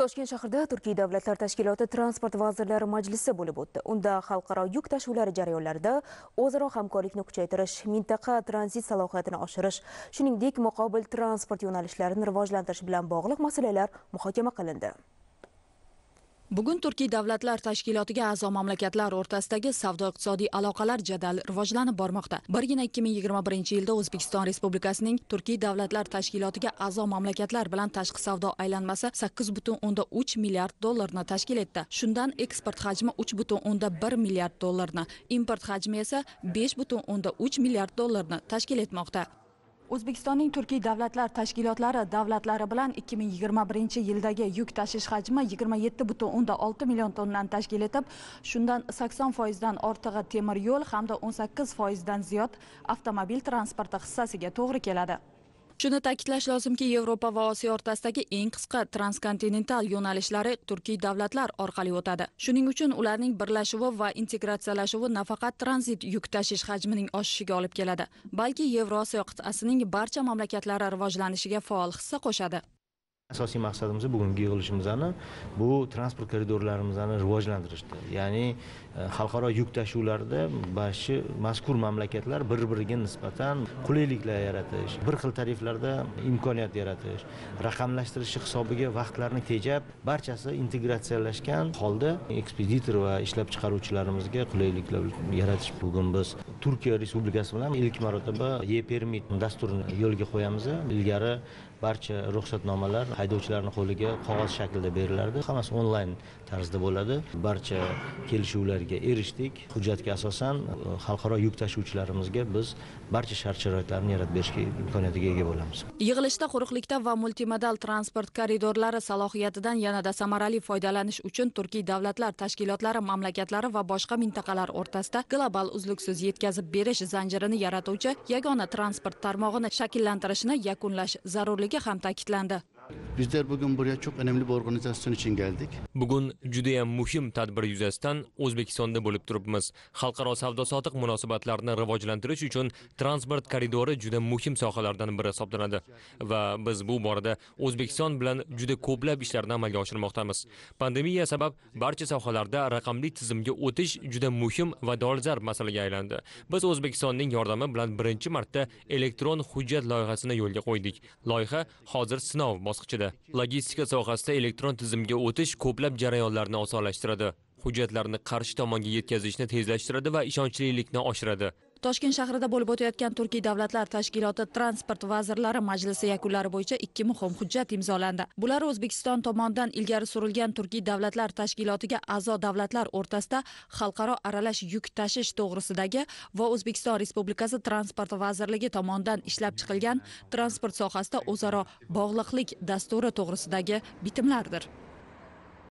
toshkent shahrida turkiy davlatlar tashkiloti transport vazirlari majlisi bo'lib o'tdi unda xalqaro yuk tashuvlari jarayonlarida o'zaro hamkorlikni kuchaytirish mintaqa tranzit salohiyatini oshirish shuningdek muqobil transport yo'nalishlarini rivojlantirish bilan bog'liq masalalar muhokama qilindi bugun turkiy davlatlar tashkilotiga a'zo mamlakatlar o'rtasidagi savdo iqtisodiy aloqalar jadal rivojlanib bormoqda birgina ikki ming yigirma birinchi yilda o'zbekiston respublikasining turkiy davlatlar tashkilotiga a'zo mamlakatlar bilan tashqi savdo aylanmasi sakkiz butun o'nda uch milliard dollarni tashkil etdi shundan eksport hajmi uch butun o'nda bir milliard dollarni import hajmi esa besh butun o'nda uch milliard dollarni tashkil etmoqda o'zbekistonning turkiy davlatlar tashkilotlari davlatlari bilan 2021 yildagi yuk tashish hajmi 27,6 million tonnani tashkil etib shundan 80 dan ortig'i temir yo'l hamda 18 dan ziyod avtomobil transporti hissasiga to'g'ri keladi shuni ta'kidlash lozimki yevropa va osiyo o'rtasidagi eng qisqa transkontinental yo'nalishlari turkiy davlatlar orqali o'tadi shuning uchun ularning birlashuvi va integratsiyalashuvi nafaqat tranzit yuk tashish hajmining oshishiga olib keladi balki yevrosiyo qit'asining barcha mamlakatlari rivojlanishiga faol hissa qo'shadi asosiy maqsadimiz bugungi yig'ilishimizni bu transport koridorlarimizni rivojlantirishda ya'ni e, xalqaro yuk tashuvlarida bashi mazkur mamlakatlar bir biriga nisbatan qulayliklar yaratish bir xil tariflarda imkoniyat yaratish raqamlashtirish hisobiga vaqtlarni tejab barchasi integratsiyalashgan holda ekspeditor va ishlab chiqaruvchilarimizga qulayliklar yaratish bugun biz turkiya respublikasi bilan ilk marotaba e permit dasturini yo'lga qo'yamiz ilgari barcha ruxsatnomalar haydovchilarni qo'liga qog'oz shaklda berilardi hammasi onlayn tarzda bo'ladi barcha kelishuvlarga erishdik hujjatga asosan e, xalqaro yuk tashuvchilarimizga biz barcha shart sharoitlarni yaratib berish imkoniyatiga ega bo'lamiz yig'ilishda quruqlikda va multimodal transport koridorlari salohiyatidan yanada samarali foydalanish uchun turkiy davlatlar tashkilotlari mamlakatlari va boshqa mintaqalar o'rtasida global uzluksiz yetkazib berish zanjirini yaratuvchi yagona transport tarmog'ini shakllantirishni yakunlash zarurligi ham ta'kidlandi Bizler bugün buraya çok önemli bir organizasyon için geldik. Bugun judayam muhim tadbir yuzasidan O'zbekistonda bo'lib turibmiz. Xalqaro savdo sotiq munosabatlarini rivojlantirish uchun transport koridori juda muhim sohalardan biri hisoblanadi va biz bu borada O'zbekiston bilan juda ko'plab ishlarni amalga oshirmoqdamiz. Pandemiya sabab barcha sohalarda raqamli tizimga o'tish juda muhim va dolzarb masalaga aylandi. Biz O'zbekistonning yordami bilan birinchi marta elektron hujjat loyihasini yo'lga qo'ydik. Loyiha hozir sinov bosqichida logistika sohasida elektron tizimga o'tish ko'plab jarayonlarni osonlashtiradi hujjatlarni qarshi tomonga yetkazishni tezlashtiradi va ishonchlilikni oshiradi toshkent shahrida bo'lib o'tayotgan turkiy davlatlar tashkiloti transport vazirlari majlisi yakunlari bo'yicha ikki muhim hujjat imzolandi bular o'zbekiston tomonidan ilgari surilgan turkiy davlatlar tashkilotiga a'zo davlatlar o'rtasida xalqaro aralash yuk tashish to'g'risidagi va o'zbekiston respublikasi transport vazirligi tomonidan ishlab chiqilgan transport sohasida o'zaro bog'liqlik dasturi to'g'risidagi bitimlardir